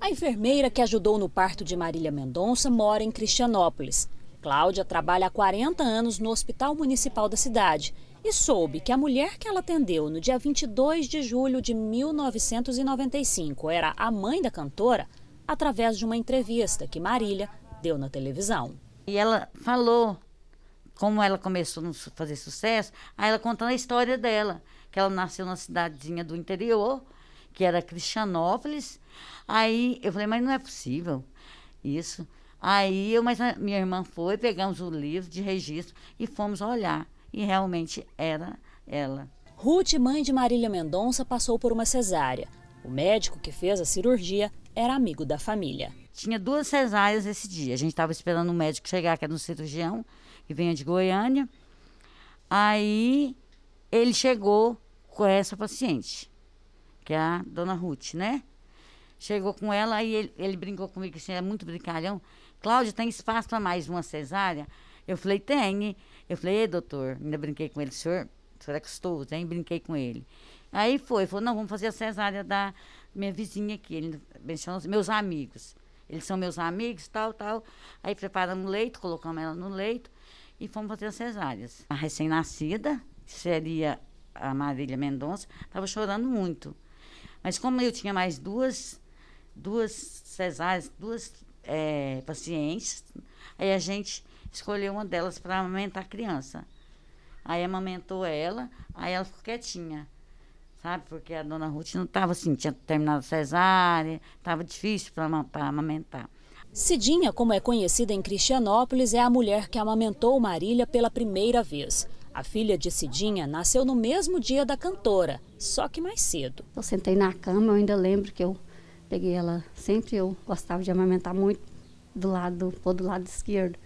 A enfermeira que ajudou no parto de Marília Mendonça mora em Cristianópolis. Cláudia trabalha há 40 anos no Hospital Municipal da cidade e soube que a mulher que ela atendeu no dia 22 de julho de 1995 era a mãe da cantora através de uma entrevista que Marília deu na televisão. E ela falou como ela começou a fazer sucesso, aí ela contando a história dela, que ela nasceu na cidadezinha do interior, que era Cristianópolis. Aí eu falei, mas não é possível isso. Aí eu, mas minha irmã foi, pegamos o livro de registro e fomos olhar. E realmente era ela. Ruth, mãe de Marília Mendonça, passou por uma cesárea. O médico que fez a cirurgia era amigo da família. Tinha duas cesáreas esse dia. A gente estava esperando um médico chegar, que era um cirurgião, que vinha de Goiânia. Aí ele chegou com essa paciente que é a dona Ruth, né? Chegou com ela e ele, ele brincou comigo, que assim, é muito brincalhão. Cláudio, tem espaço para mais uma cesárea? Eu falei, tem. Eu falei, doutor, ainda brinquei com ele, senhor, será senhor é custoso, hein? Brinquei com ele. Aí foi, falou, não, vamos fazer a cesárea da minha vizinha aqui, ele mencionou meus amigos. Eles são meus amigos, tal, tal. Aí preparamos o leito, colocamos ela no leito e fomos fazer as cesáreas. A recém-nascida, que seria a Marília Mendonça, estava chorando muito. Mas como eu tinha mais duas, duas cesáreas, duas é, pacientes, aí a gente escolheu uma delas para amamentar a criança. Aí amamentou ela, aí ela ficou quietinha, sabe? Porque a dona Ruth não estava assim, tinha terminado a cesárea, estava difícil para amamentar. Cidinha, como é conhecida em Cristianópolis, é a mulher que amamentou Marília pela primeira vez. A filha de Cidinha nasceu no mesmo dia da cantora, só que mais cedo. Eu sentei na cama, eu ainda lembro que eu peguei ela sempre, eu gostava de amamentar muito do lado, pôr do lado esquerdo.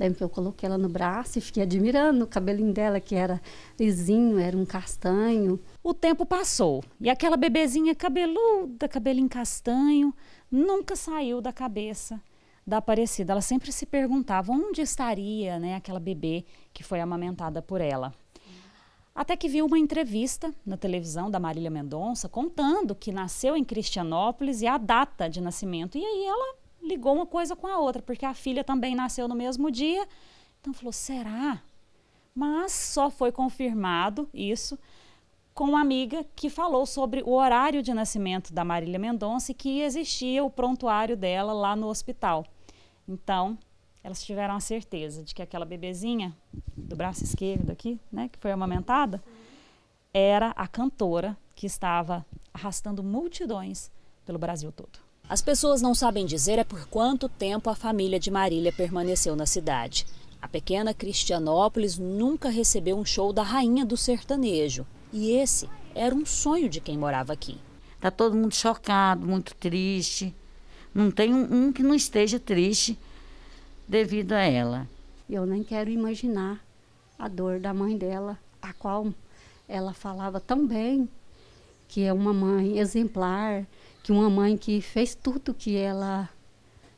Lembro que eu coloquei ela no braço e fiquei admirando o cabelinho dela, que era lisinho, era um castanho. O tempo passou e aquela bebezinha cabeluda, cabelinho castanho, nunca saiu da cabeça da Aparecida, ela sempre se perguntava onde estaria né, aquela bebê que foi amamentada por ela. Até que viu uma entrevista na televisão da Marília Mendonça contando que nasceu em Cristianópolis e a data de nascimento. E aí ela ligou uma coisa com a outra, porque a filha também nasceu no mesmo dia. Então falou: será? Mas só foi confirmado isso com uma amiga que falou sobre o horário de nascimento da Marília Mendonça e que existia o prontuário dela lá no hospital. Então, elas tiveram a certeza de que aquela bebezinha do braço esquerdo aqui, né, que foi amamentada, era a cantora que estava arrastando multidões pelo Brasil todo. As pessoas não sabem dizer é por quanto tempo a família de Marília permaneceu na cidade. A pequena Cristianópolis nunca recebeu um show da rainha do sertanejo, e esse era um sonho de quem morava aqui. Está todo mundo chocado, muito triste. Não tem um, um que não esteja triste devido a ela. Eu nem quero imaginar a dor da mãe dela, a qual ela falava tão bem, que é uma mãe exemplar, que uma mãe que fez tudo que ela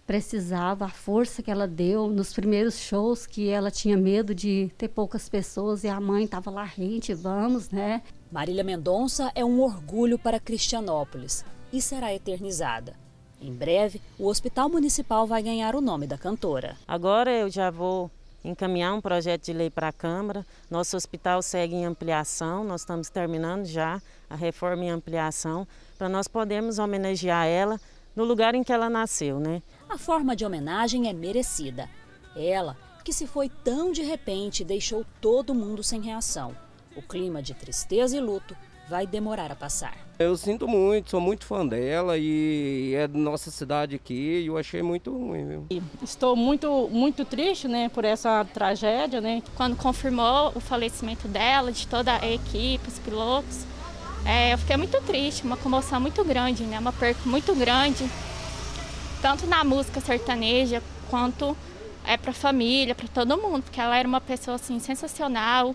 precisava, a força que ela deu nos primeiros shows que ela tinha medo de ter poucas pessoas e a mãe estava lá, gente, vamos, né? Marília Mendonça é um orgulho para Cristianópolis e será eternizada. Em breve, o Hospital Municipal vai ganhar o nome da cantora. Agora eu já vou encaminhar um projeto de lei para a Câmara. Nosso hospital segue em ampliação, nós estamos terminando já a reforma e ampliação, para nós podermos homenagear ela no lugar em que ela nasceu, né? a forma de homenagem é merecida. Ela, que se foi tão de repente, deixou todo mundo sem reação. O clima de tristeza e luto vai demorar a passar. Eu sinto muito, sou muito fã dela e é da nossa cidade aqui e eu achei muito ruim. Viu? Estou muito, muito triste né, por essa tragédia. Né? Quando confirmou o falecimento dela, de toda a equipe, os pilotos, é, eu fiquei muito triste, uma comoção muito grande, né, uma perca muito grande tanto na música sertaneja quanto é para família, para todo mundo, porque ela era uma pessoa assim sensacional.